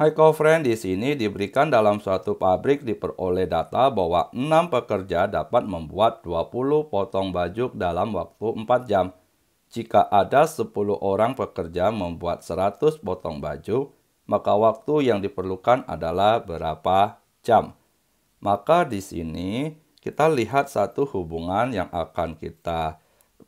High Friend di sini diberikan dalam suatu pabrik diperoleh data bahwa 6 pekerja dapat membuat 20 potong baju dalam waktu 4 jam. Jika ada 10 orang pekerja membuat 100 potong baju, maka waktu yang diperlukan adalah berapa jam. Maka di sini kita lihat satu hubungan yang akan kita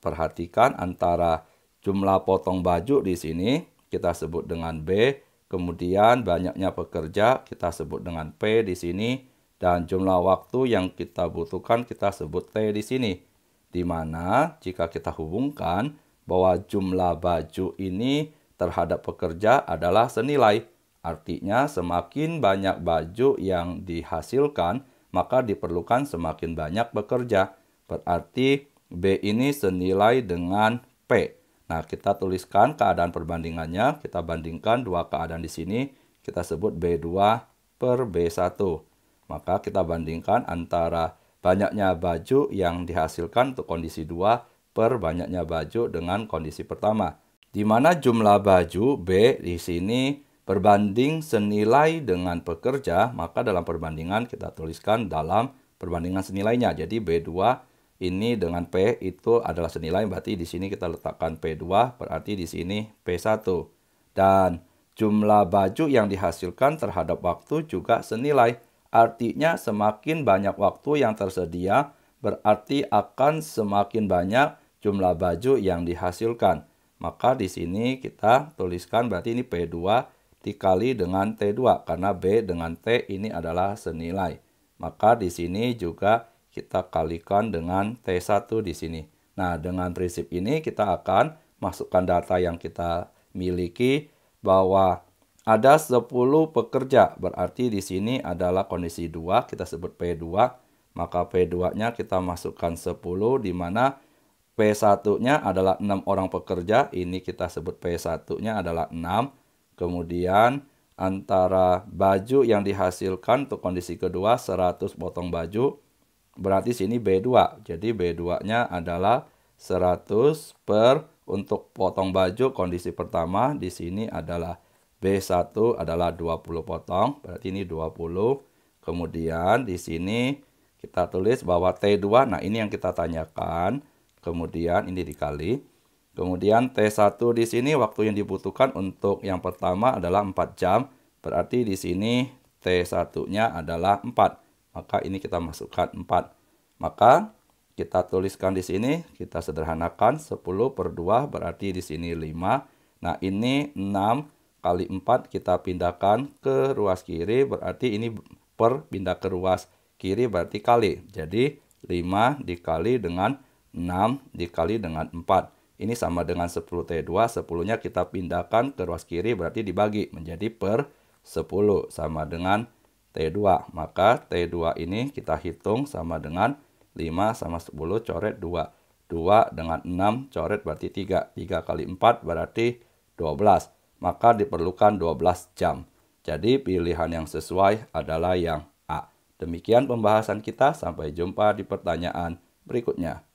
perhatikan antara jumlah potong baju di sini kita sebut dengan B Kemudian banyaknya pekerja kita sebut dengan P di sini dan jumlah waktu yang kita butuhkan kita sebut T di sini. Di mana jika kita hubungkan bahwa jumlah baju ini terhadap pekerja adalah senilai. Artinya semakin banyak baju yang dihasilkan maka diperlukan semakin banyak pekerja. Berarti B ini senilai dengan P. Nah, kita tuliskan keadaan perbandingannya, kita bandingkan dua keadaan di sini, kita sebut B2 per B1. Maka kita bandingkan antara banyaknya baju yang dihasilkan untuk kondisi 2 per banyaknya baju dengan kondisi pertama. Di mana jumlah baju B di sini berbanding senilai dengan pekerja, maka dalam perbandingan kita tuliskan dalam perbandingan senilainya. Jadi B2 ini dengan P itu adalah senilai berarti di sini kita letakkan P2 berarti di sini P1 dan jumlah baju yang dihasilkan terhadap waktu juga senilai artinya semakin banyak waktu yang tersedia berarti akan semakin banyak jumlah baju yang dihasilkan maka di sini kita tuliskan berarti ini P2 dikali dengan T2 karena B dengan T ini adalah senilai maka di sini juga kita kalikan dengan T1 di sini. Nah, dengan prinsip ini kita akan masukkan data yang kita miliki bahwa ada 10 pekerja, berarti di sini adalah kondisi 2, kita sebut P2, maka P2-nya kita masukkan 10, di mana P1-nya adalah 6 orang pekerja, ini kita sebut P1-nya adalah 6, kemudian antara baju yang dihasilkan untuk kondisi kedua 100 potong baju, Berarti sini B2. Jadi B2-nya adalah 100 per untuk potong baju kondisi pertama di sini adalah B1 adalah 20 potong. Berarti ini 20. Kemudian di sini kita tulis bahwa T2. Nah, ini yang kita tanyakan. Kemudian ini dikali. Kemudian T1 di sini waktu yang dibutuhkan untuk yang pertama adalah 4 jam. Berarti di sini T1-nya adalah 4 maka ini kita masukkan 4. Maka kita tuliskan di sini, kita sederhanakan 10 per 2 berarti di sini 5. Nah ini 6 kali 4 kita pindahkan ke ruas kiri berarti ini per pindah ke ruas kiri berarti kali. Jadi 5 dikali dengan 6 dikali dengan 4. Ini sama dengan 10T2, 10-nya kita pindahkan ke ruas kiri berarti dibagi menjadi per 10 sama dengan 10. T2. Maka T2 ini kita hitung sama dengan 5 sama 10 coret 2. 2 dengan 6 coret berarti 3. 3 kali 4 berarti 12. Maka diperlukan 12 jam. Jadi pilihan yang sesuai adalah yang A. Demikian pembahasan kita. Sampai jumpa di pertanyaan berikutnya.